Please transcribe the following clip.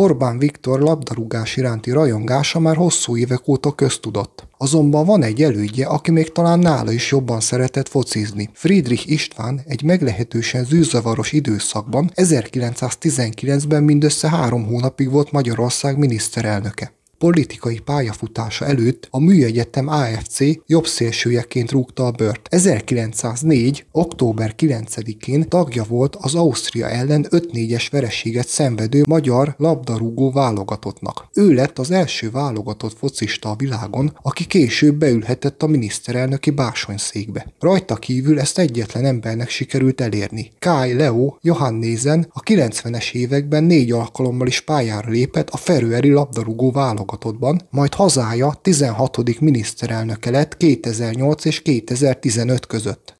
Orbán Viktor labdarúgás iránti rajongása már hosszú évek óta köztudott. Azonban van egy elődje, aki még talán nála is jobban szeretett focizni. Friedrich István egy meglehetősen zűrzavaros időszakban, 1919-ben mindössze három hónapig volt Magyarország miniszterelnöke politikai pályafutása előtt a Műegyetem AFC jobbszélsőjeként rúgta a bört. 1904. október 9-én tagja volt az Ausztria ellen 5-4-es vereséget szenvedő magyar labdarúgó válogatottnak. Ő lett az első válogatott focista a világon, aki később beülhetett a miniszterelnöki bársonyszékbe. Rajta kívül ezt egyetlen embernek sikerült elérni. Kai Leo Johannézen a 90-es években négy alkalommal is pályára lépett a Ferőeri labdarúgó válogatott válogatottban, majd hazája 16. miniszterelnöke lett 2008 és 2015 között.